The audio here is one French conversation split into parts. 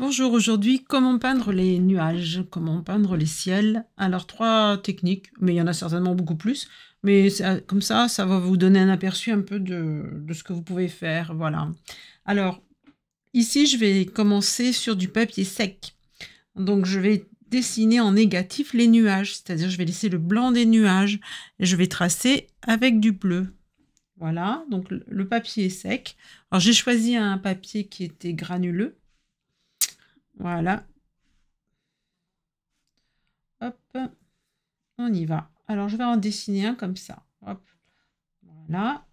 Bonjour, aujourd'hui comment peindre les nuages, comment peindre les ciels. Alors trois techniques, mais il y en a certainement beaucoup plus, mais comme ça, ça va vous donner un aperçu un peu de, de, ce que vous pouvez faire, voilà. Alors ici je vais commencer sur du papier sec, donc je vais dessiner en négatif les nuages, c'est-à-dire je vais laisser le blanc des nuages et je vais tracer avec du bleu. Voilà, donc le papier est sec. Alors j'ai choisi un papier qui était granuleux, voilà. Hop, on y va. Alors, je vais en dessiner un comme ça. Hop, voilà.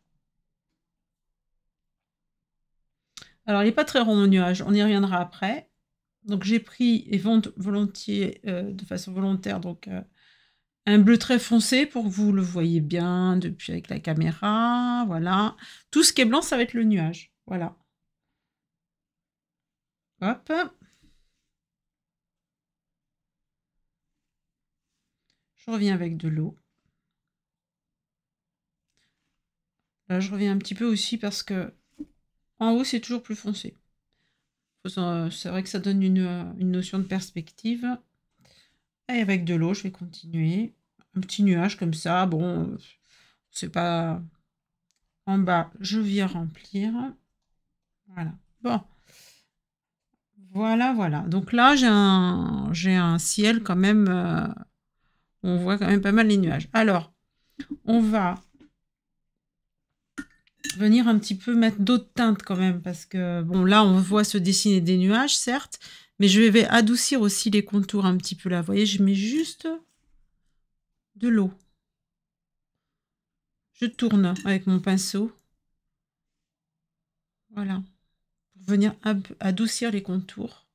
Alors, il n'est pas très rond mon nuage, on y reviendra après. Donc, j'ai pris, et volontiers, euh, de façon volontaire, donc euh, un bleu très foncé pour que vous le voyez bien depuis avec la caméra. Voilà. Tout ce qui est blanc, ça va être le nuage. Voilà. Hop. reviens avec de l'eau. Là, je reviens un petit peu aussi parce que en haut, c'est toujours plus foncé. C'est vrai que ça donne une, notion de perspective. Et avec de l'eau, je vais continuer. Un petit nuage comme ça, bon, c'est pas... En bas, je viens remplir. Voilà. Bon. Voilà, voilà. Donc là, j'ai un, un ciel quand même euh, on voit quand même pas mal les nuages. Alors, on va venir un petit peu mettre d'autres teintes quand même, parce que, bon, là, on voit se dessiner des nuages, certes, mais je vais adoucir aussi les contours un petit peu là. Vous voyez, je mets juste de l'eau. Je tourne avec mon pinceau. Voilà. Pour venir adoucir les contours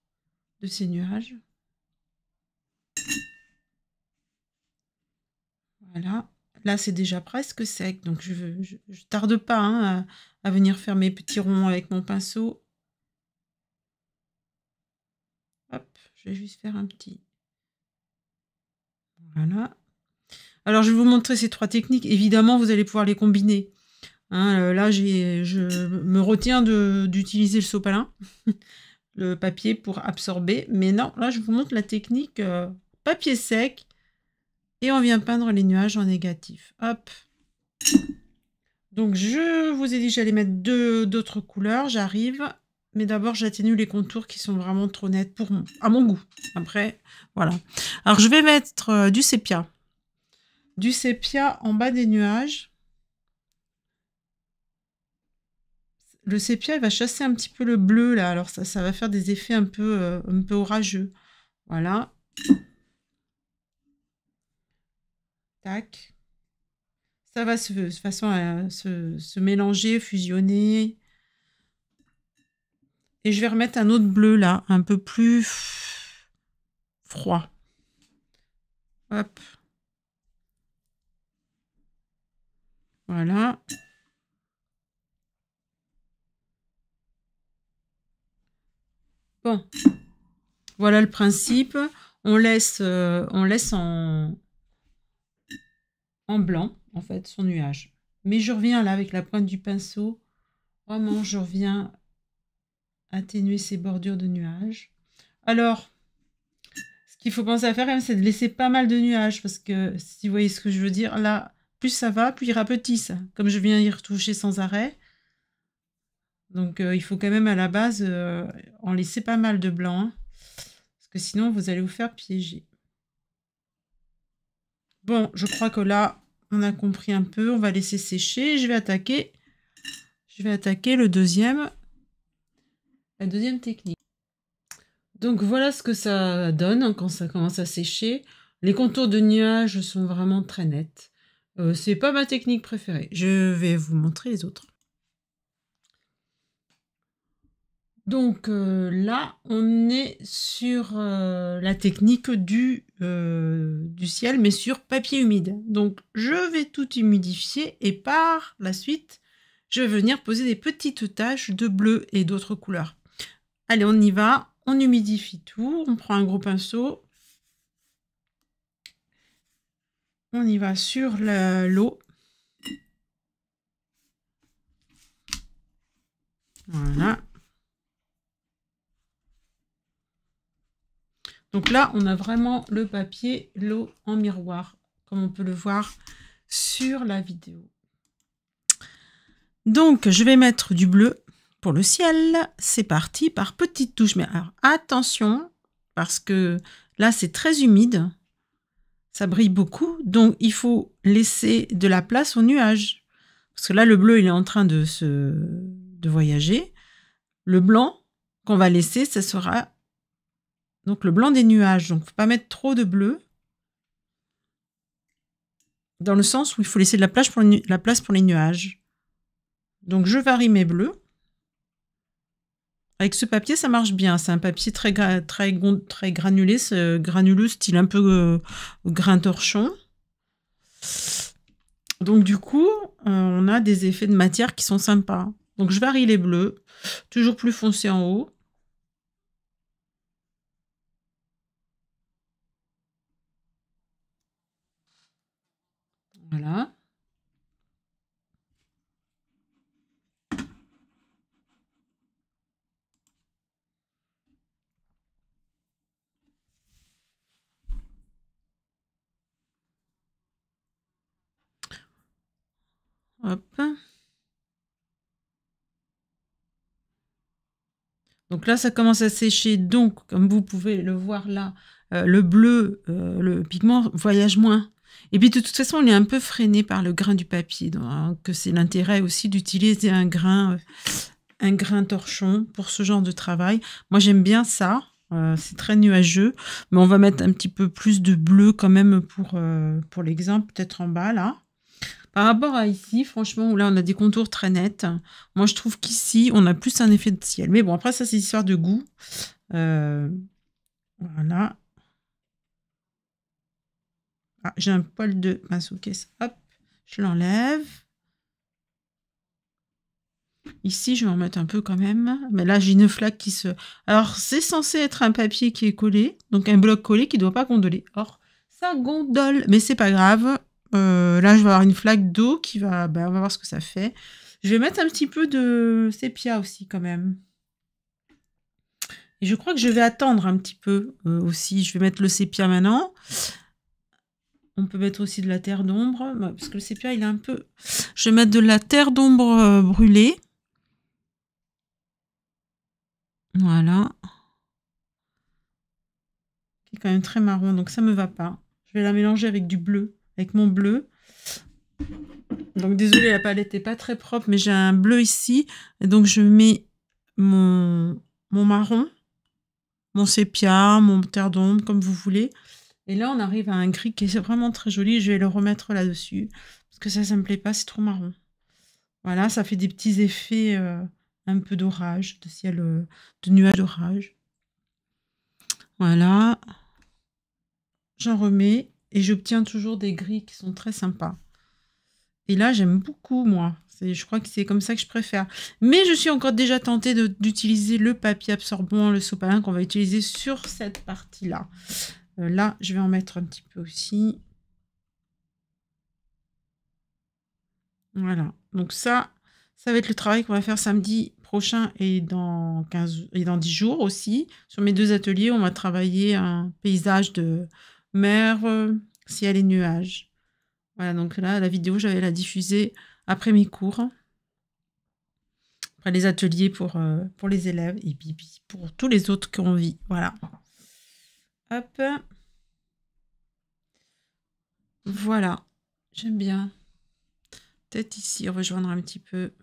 de ces nuages. Voilà. Là, c'est déjà presque sec, donc je ne tarde pas hein, à, venir faire mes petits ronds avec mon pinceau. Hop, je vais juste faire un petit... Voilà. Alors, je vais vous montrer ces trois techniques. Évidemment, vous allez pouvoir les combiner. Hein, euh, là, je me retiens d'utiliser le sopalin, le papier pour absorber. Mais non, là, je vous montre la technique euh, papier sec et on vient peindre les nuages en négatif. Hop Donc je vous ai dit j'allais mettre deux d'autres couleurs, j'arrive. Mais d'abord, j'atténue les contours qui sont vraiment trop nets pour à mon goût. Après, voilà. Alors, je vais mettre euh, du sépia. Du sépia en bas des nuages. le sépia il va chasser un petit peu le bleu là alors ça ça va faire des effets un peu euh, un peu orageux voilà Tac. Ça va se, façon à euh, se, mélanger, fusionner. Et je vais remettre un autre bleu là, un peu plus froid. Hop. Voilà. Bon. Voilà le principe. On laisse, euh, on laisse en, en blanc, en fait, son nuage. Mais je reviens là avec la pointe du pinceau. Vraiment, je reviens atténuer ces bordures de nuages. Alors, ce qu'il faut penser à faire, c'est de laisser pas mal de nuages. Parce que, si vous voyez ce que je veux dire, là, plus ça va, plus il rapetisse. Comme je viens y retoucher sans arrêt. Donc, euh, il faut quand même, à la base, euh, en laisser pas mal de blanc. Hein. parce que sinon, vous allez vous faire piéger. Bon, je crois que là, on a compris un peu. On va laisser sécher. Je vais attaquer. Je vais attaquer le deuxième. La deuxième technique. Donc voilà ce que ça donne hein, quand ça commence à sécher. Les contours de nuages sont vraiment très nets. Ce euh, C'est pas ma technique préférée. Je vais vous montrer les autres. Donc euh, là, on est sur euh, la technique du, euh, du, ciel, mais sur papier humide. Donc je vais tout humidifier et par la suite, je vais venir poser des petites taches de bleu et d'autres couleurs. Allez, on y va. On humidifie tout. On prend un gros pinceau. On y va sur l'eau. Voilà. Donc là, on a vraiment le papier, l'eau en miroir, comme on peut le voir sur la vidéo. Donc, je vais mettre du bleu pour le ciel. C'est parti par petites touches. Mais alors, attention, parce que là, c'est très humide. Ça brille beaucoup. Donc, il faut laisser de la place aux nuages. Parce que là, le bleu, il est en train de, se... de voyager. Le blanc qu'on va laisser, ce sera donc le blanc des nuages. Donc faut pas mettre trop de bleu. Dans le sens où il faut laisser de la place pour les, nuages. Donc je varie mes bleus. Avec ce papier, ça marche bien. C'est un papier très, très, granulé, granuleux, style un peu euh, grain torchon. Donc du coup, euh, on a des effets de matière qui sont sympas. Donc je varie les bleus, toujours plus foncé en haut. Donc là, ça commence à sécher. Donc, comme vous pouvez le voir là, euh, le bleu, euh, le pigment voyage moins. Et puis de toute façon, on est un peu freiné par le grain du papier, donc, hein, que c'est l'intérêt aussi d'utiliser un grain, euh, un grain torchon pour ce genre de travail. Moi, j'aime bien ça. c'est très nuageux, mais on va mettre un petit peu plus de bleu quand même pour, pour l'exemple, peut-être en bas là. Par rapport à ici, franchement, où là, on a des contours très nets. Moi, je trouve qu'ici, on a plus un effet de ciel. Mais bon, après, ça, c'est histoire de goût. Euh, voilà. Ah, j'ai un poil de pinceau caisse. Hop, je l'enlève. Ici, je vais en mettre un peu quand même. Mais là, j'ai une flaque qui se... Alors, c'est censé être un papier qui est collé, donc un bloc collé qui ne doit pas gondoler. Or, ça gondole, mais c'est pas grave. Euh, là, je vais avoir une flaque d'eau qui va... Bah, on va voir ce que ça fait. Je vais mettre un petit peu de sépia aussi quand même. Et je crois que je vais attendre un petit peu euh, aussi. Je vais mettre le sépia maintenant. On peut mettre aussi de la terre d'ombre, bah, parce que le sépia, il est un peu... Je vais mettre de la terre d'ombre euh, brûlée. Voilà. Qui est quand même très marron, donc ça me va pas. Je vais la mélanger avec du bleu avec mon bleu. Donc désolé, la palette n'est pas très propre, mais j'ai un bleu ici. Et donc je mets mon, mon marron, mon sépia, mon terre d'ombre, comme vous voulez. Et là, on arrive à un gris qui est vraiment très joli. Je vais le remettre là-dessus. Parce que ça, ça me plaît pas, c'est trop marron. Voilà, ça fait des petits effets euh, un peu d'orage, de ciel, euh, de nuages d'orage. Voilà. J'en remets. Et j'obtiens toujours des gris qui sont très sympas. Et là, j'aime beaucoup, moi. Je crois que c'est comme ça que je préfère. Mais je suis encore déjà tentée d'utiliser le papier absorbant, le sopalin qu'on va utiliser sur cette partie-là. Euh, là, je vais en mettre un petit peu aussi. Voilà. Donc ça, ça va être le travail qu'on va faire samedi prochain et dans, et dans 10 jours aussi. Sur mes deux ateliers, on va travailler un paysage de, Mère, mer, euh, a les nuages. Voilà, donc là, la vidéo, j'avais la diffuser après mes cours, après les ateliers pour, euh, pour les élèves et puis pour tous les autres qui ont envie. Voilà. Hop. Voilà. J'aime bien. Peut-être ici, rejoindre un petit peu.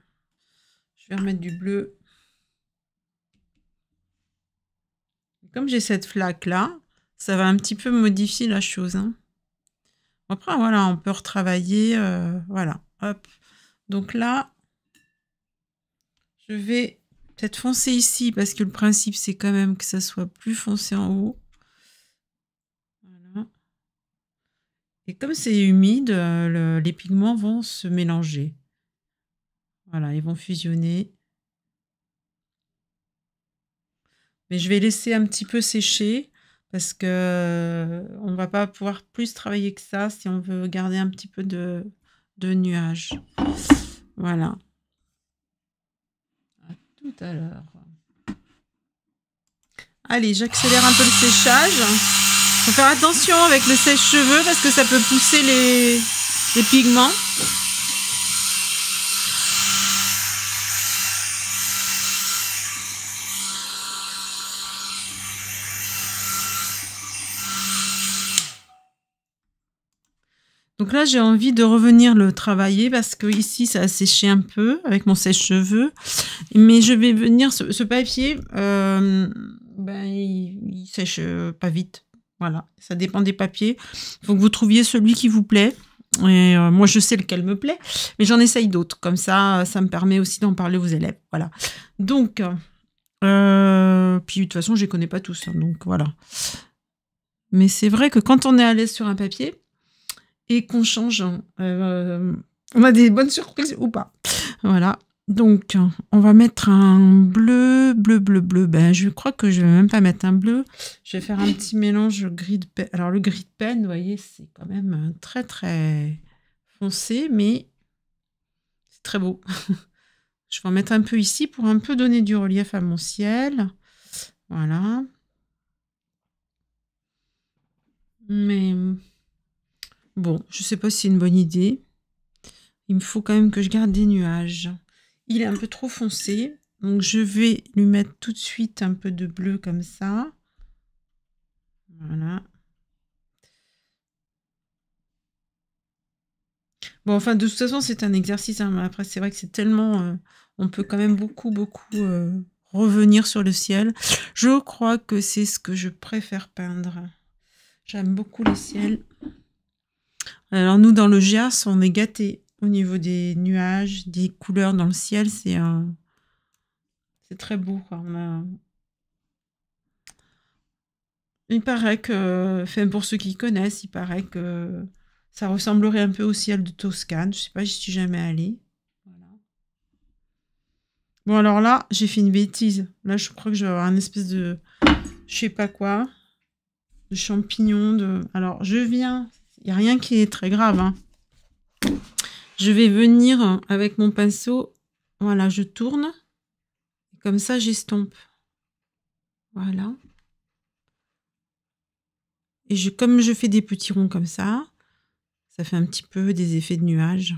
Je vais remettre du bleu. Comme j'ai cette flaque là, ça va un petit peu modifier la chose. Hein. Après, voilà, on peut retravailler. Euh, voilà, hop. Donc là, je vais peut-être foncer ici parce que le principe, c'est quand même que ça soit plus foncé en haut. Et comme c'est humide, euh, les pigments vont se mélanger. Voilà, ils vont fusionner. Mais je vais laisser un petit peu sécher parce que euh, on va pas pouvoir plus travailler que ça si on veut garder un petit peu de, de nuages. Voilà. À tout à l'heure. Allez, j'accélère un peu le séchage. Faut faire attention avec le sèche-cheveux parce que ça peut pousser les pigments. Donc là, j'ai envie de revenir le travailler parce que ici, ça a séché un peu avec mon sèche-cheveux. Mais je vais venir, ce, papier, euh, ben, il, ne sèche euh, pas vite. Voilà, ça dépend des papiers. Il faut que vous trouviez celui qui vous plaît. Et euh, moi, je sais lequel me plaît, mais j'en essaye d'autres. Comme ça, ça me permet aussi d'en parler aux élèves. Voilà. Donc, puis de toute façon, je les connais pas tous. Hein. donc, voilà. Mais c'est vrai que quand on est à l'aise sur un papier, et qu'on hein. euh, on a des bonnes surprises ou pas. Voilà. Donc, on va mettre un bleu, bleu, bleu, bleu. Ben, je crois que je vais même pas mettre un bleu. Je vais faire un petit mélange gris de peine. Alors, le gris de peine, voyez, c'est quand même euh, très, très foncé, mais c'est très beau. je vais en mettre un peu ici pour un peu donner du relief à mon ciel. Voilà. Mais Bon, je sais pas si c'est une bonne idée. Il me faut quand même que je garde des nuages. Il est un peu trop foncé. Donc je vais lui mettre tout de suite un peu de bleu comme ça. Voilà. Bon, enfin, de toute façon, c'est un exercice. Hein, après, c'est vrai que c'est tellement... Euh, on peut quand même beaucoup, beaucoup euh, revenir sur le ciel. Je crois que c'est ce que je préfère peindre. J'aime beaucoup le ciel. Alors nous, dans le Gias, on est gâtés au niveau des nuages, des couleurs dans le ciel. C'est un... c'est très beau. Il paraît que, pour ceux qui connaissent, il paraît que ça ressemblerait un peu au ciel de Toscane. Je sais pas, j'y suis jamais allée. Bon alors là, j'ai fait une bêtise. Là, je crois que je vais avoir un espèce de, je sais pas quoi, de champignons. De, alors je viens a rien qui est très grave. Hein. Je vais venir avec mon pinceau. Voilà, je tourne. Comme ça, j'estompe. Voilà. Et je, comme je fais des petits ronds comme ça, ça fait un petit peu des effets de nuages.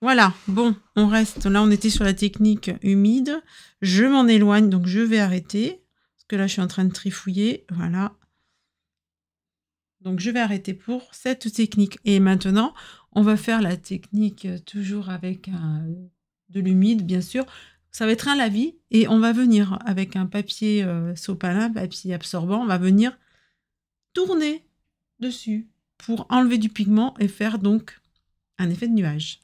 Voilà, bon, on reste. Là, on était sur la technique humide. Je m'en éloigne, donc je vais arrêter. Parce que là, je suis en train de trifouiller. Voilà, donc je vais arrêter pour cette technique. Et maintenant, on va faire la technique euh, toujours avec de l'humide, bien sûr. Ça va être un lavis et on va venir avec un papier euh, sopalin, papier absorbant, on va venir tourner dessus pour enlever du pigment et faire donc un effet de nuage.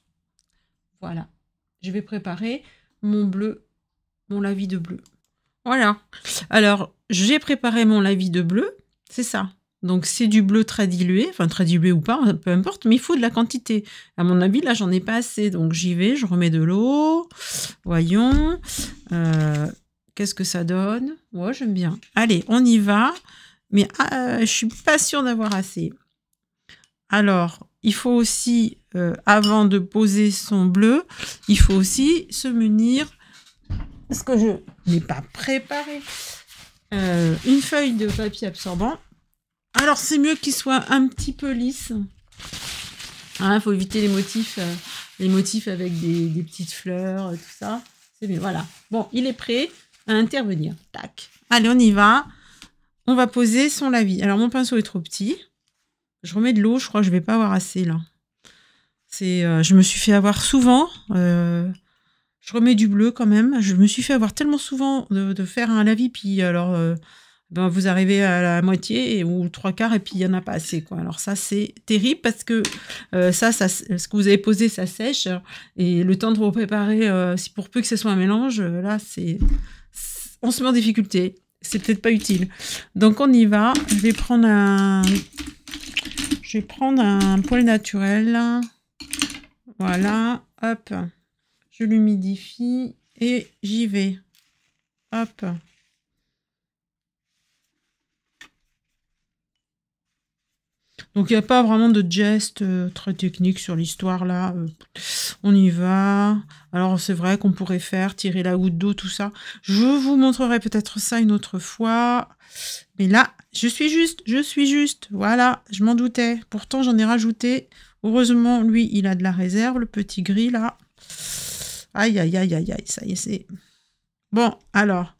Voilà, je vais préparer mon bleu, mon lavis de bleu. Voilà, alors j'ai préparé mon lavis de bleu, c'est ça, donc c'est du bleu très dilué, enfin très dilué ou pas, hein, peu importe, mais il faut de la quantité. À mon avis, là, j'en ai pas assez, donc j'y vais, je remets de l'eau. Voyons. Euh, qu'est-ce que ça donne Ouais, j'aime bien. Allez, on y va. Mais ah, euh, je suis pas sûre d'avoir assez. Alors, il faut aussi, euh, avant de poser son bleu, il faut aussi se munir, parce que je n'ai pas préparé, une feuille de papier absorbant alors, c'est mieux qu'il soit un petit peu lisse. Il hein, faut éviter les motifs, euh, les motifs avec des, petites fleurs, euh, tout ça. C'est mieux, voilà. Bon, il est prêt à intervenir. Tac. Allez, on y va. On va poser son lavis. Alors, mon pinceau est trop petit. Je remets de l'eau, je crois que je vais pas avoir assez, là. Euh, je me suis fait avoir souvent. je remets du bleu quand même. Je me suis fait avoir tellement souvent de, de faire un lavis, puis alors... Ben, vous arrivez à la moitié ou trois quarts et puis il n'y en a pas assez. Quoi. Alors ça, c'est terrible parce que euh, ça, ce que vous avez posé, ça sèche. Et le temps de vous préparer, euh, si pour peu que ce soit un mélange, euh, là, c'est on se met en difficulté. C'est peut-être pas utile. Donc on y va. Je vais prendre un, je vais prendre un poil naturel. Voilà, hop. Je l'humidifie et j'y vais. Hop. Donc il n'y a pas vraiment de geste euh, très technique sur l'histoire là. Euh, on y va. Alors c'est vrai qu'on pourrait faire tirer la goutte d'eau, tout ça. Je vous montrerai peut-être ça une autre fois. Mais là, je suis juste, je suis juste. Voilà, je m'en doutais. Pourtant j'en ai rajouté. Heureusement, lui, il a de la réserve, le petit gris là. Aïe, aïe, aïe, aïe, aïe, ça y est, c'est... Bon, alors,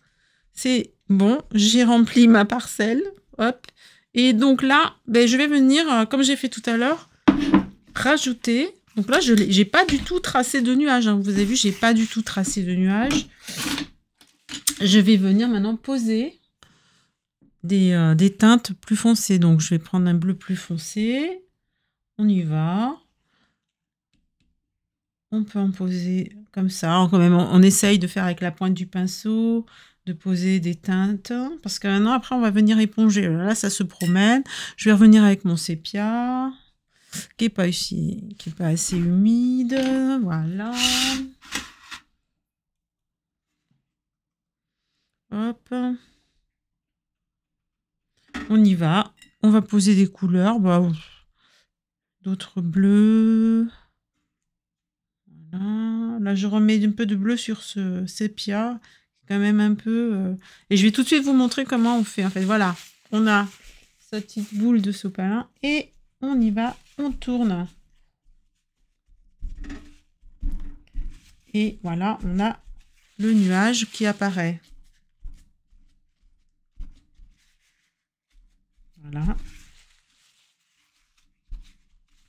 c'est bon, j'ai rempli ma parcelle. Hop, et donc là, ben, je vais venir, euh, comme j'ai fait tout à l'heure, rajouter. Donc là, je n'ai pas du tout tracé de nuages. Hein. Vous avez vu, j'ai pas du tout tracé de nuage. Je vais venir maintenant poser euh, des, teintes plus foncées. Donc je vais prendre un bleu plus foncé. On y va. On peut en poser comme ça. quand même, on essaye de faire avec la pointe du pinceau de poser des teintes, parce que maintenant après, on va venir éponger. Oh là, ça se promène. Je vais revenir avec mon sépia, qui est pas, ici, qui est pas assez humide. Voilà. Hop. On y va. On va poser des couleurs. Bah, D'autres bleus. Là, je remets un peu de bleu sur ce sépia même un peu. Euh, et je vais tout de suite vous montrer comment on fait. En fait, voilà, on a sa petite boule de sopalin et on y va, on tourne. Et voilà, on a le nuage qui apparaît. Voilà.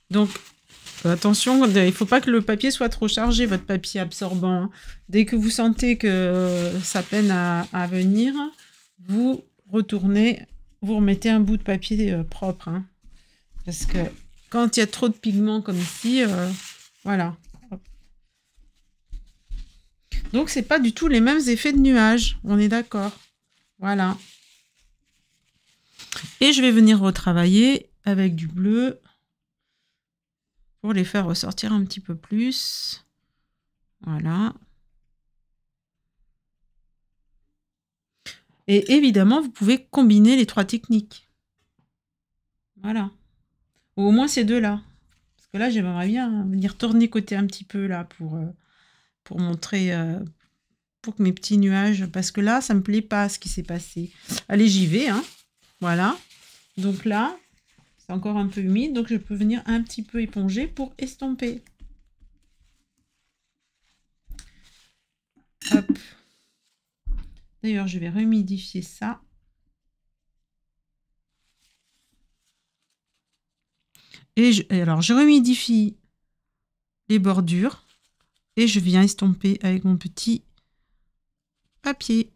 Donc, Attention, il ne faut pas que le papier soit trop chargé, votre papier absorbant. Hein. Dès que vous sentez que ça euh, peine à, venir, vous retournez, vous remettez un bout de papier euh, propre. Hein. Parce que quand il y a trop de pigments comme ici, euh, voilà. Donc, c'est pas du tout les mêmes effets de nuages. On est d'accord. Voilà. Et je vais venir retravailler avec du bleu pour les faire ressortir un petit peu plus. Voilà. Et évidemment, vous pouvez combiner les trois techniques. Voilà. Ou au moins ces deux-là. Parce que là, j'aimerais bien venir tourner côté un petit peu là pour, euh, pour montrer, euh, pour que mes petits nuages... Parce que là, ça ne me plaît pas ce qui s'est passé. Allez, j'y vais. Hein. Voilà. Donc là, encore un peu humide, donc je peux venir un petit peu éponger pour estomper. D'ailleurs, je vais remidifier ça. Et, alors, je remidifie les bordures et je viens estomper avec mon petit papier.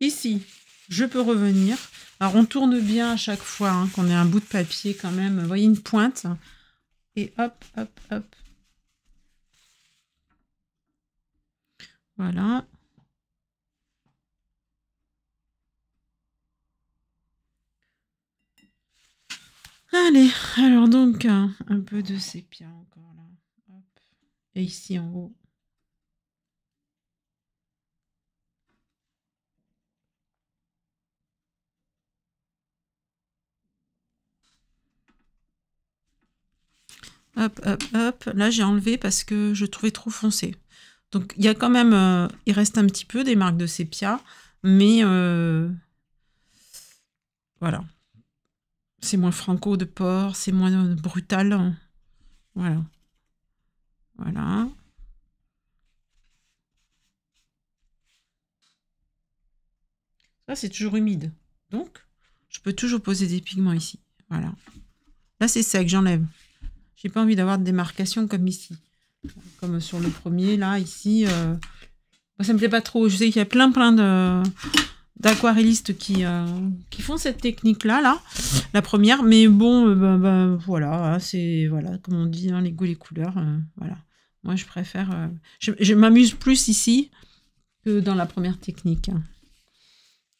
Ici, je peux revenir. Alors, on tourne bien à chaque fois hein, qu'on ait un bout de papier quand même. Vous voyez, une pointe. Et hop, hop, hop. Voilà. Allez, alors donc, un peu de sépia encore là. Et ici en haut. Hop, hop, hop. Là, j'ai enlevé parce que je trouvais trop foncé. Donc, il y a quand même... Euh, il reste un petit peu des marques de sépia, mais... Euh, voilà. C'est moins franco de porc, c'est moins brutal. Hein. Voilà. Voilà. ça c'est toujours humide. Donc, je peux toujours poser des pigments ici. Voilà. Là, c'est sec, j'enlève. J'ai pas envie d'avoir de démarcation comme ici. Comme sur le premier, là, ici. Euh, moi, ça me plaît pas trop. Je sais qu'il y a plein, plein de d'aquarellistes qui, euh, qui font cette technique-là, là, la première. Mais bon, ben, voilà, c'est, voilà, comme on dit, hein, les goûts, les couleurs, voilà. Moi, je préfère... je, m'amuse plus ici que dans la première technique.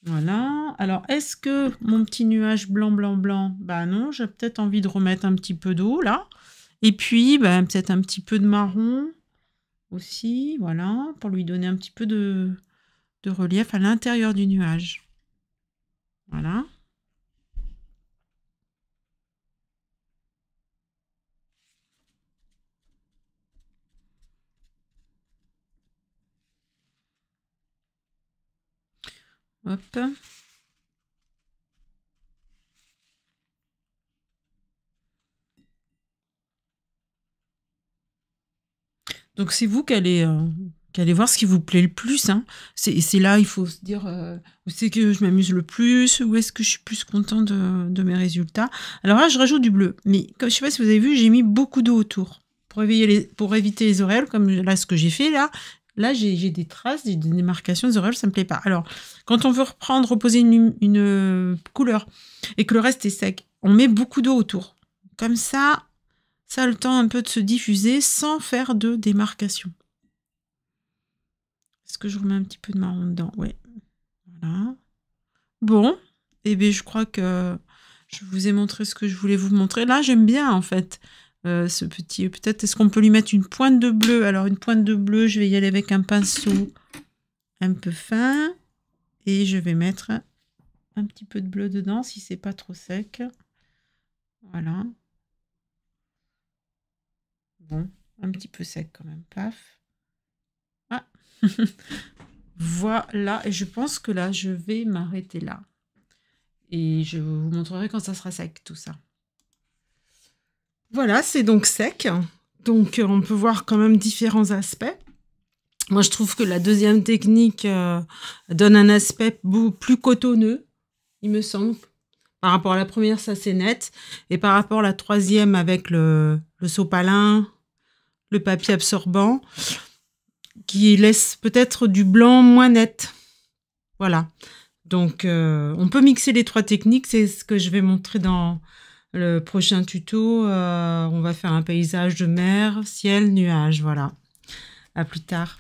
Voilà. Alors, est-ce que mon petit nuage blanc, blanc, blanc... ben non, j'ai peut-être envie de remettre un petit peu d'eau, là. Et puis, ben, peut-être un petit peu de marron aussi, voilà, pour lui donner un petit peu de, de relief à l'intérieur du nuage. Voilà. Hop. Donc c'est vous euh, qui allez, voir ce qui vous plaît le plus. Hein. C'est là, il faut se dire euh, où c'est que je m'amuse le plus, où est-ce que je suis plus content de, mes résultats. Alors là, je rajoute du bleu. Mais comme, je ne sais pas si vous avez vu, j'ai mis beaucoup d'eau autour pour, les, pour éviter les oreilles, comme là, ce que j'ai fait là. Là, j'ai des traces, des démarcations, des oreilles, ça ne me plaît pas. Alors, quand on veut reprendre, reposer une, hum, une euh, couleur et que le reste est sec, on met beaucoup d'eau autour. Comme ça, ça a le temps un peu de se diffuser sans faire de démarcation. Est-ce que je remets un petit peu de marron dedans Oui. Voilà. Bon, et eh bien je crois que je vous ai montré ce que je voulais vous montrer. Là, j'aime bien en fait euh, ce petit... Peut-être est-ce qu'on peut lui mettre une pointe de bleu Alors une pointe de bleu, je vais y aller avec un pinceau un peu fin. Et je vais mettre un petit peu de bleu dedans si c'est pas trop sec. Voilà un petit peu sec quand même. Paf. Ah. voilà. Et je pense que là, je vais m'arrêter là. Et je vous montrerai quand ça sera sec, tout ça. Voilà, c'est donc sec. Donc, euh, on peut voir quand même différents aspects. Moi, je trouve que la deuxième technique euh, donne un aspect plus cotonneux, il me semble. Par rapport à la première, ça c'est net. Et par rapport à la troisième avec le, le sopalin, le papier absorbant, qui laisse peut-être du blanc moins net. Voilà. Donc, euh, on peut mixer les trois techniques. C'est ce que je vais montrer dans le prochain tuto. Euh, on va faire un paysage de mer, ciel, nuage. Voilà. À plus tard.